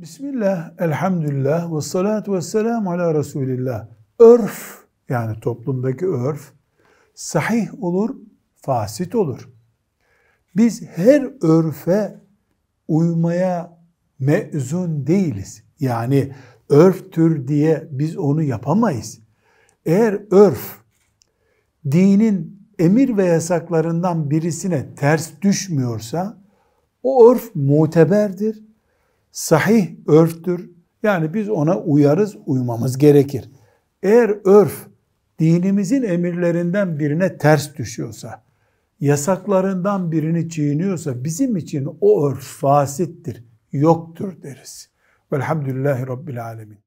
Bismillah, elhamdülillah ve salatu ve selamu ala Resulillah. Örf yani toplumdaki örf sahih olur, fasit olur. Biz her örfe uymaya mezun değiliz. Yani örftür diye biz onu yapamayız. Eğer örf dinin emir ve yasaklarından birisine ters düşmüyorsa o örf muteberdir sahih örftür. Yani biz ona uyarız, uymamız gerekir. Eğer örf dinimizin emirlerinden birine ters düşüyorsa, yasaklarından birini çiğniyorsa bizim için o örf fasittir, yoktur deriz. Velhamdülillahi Rabbil Alemin.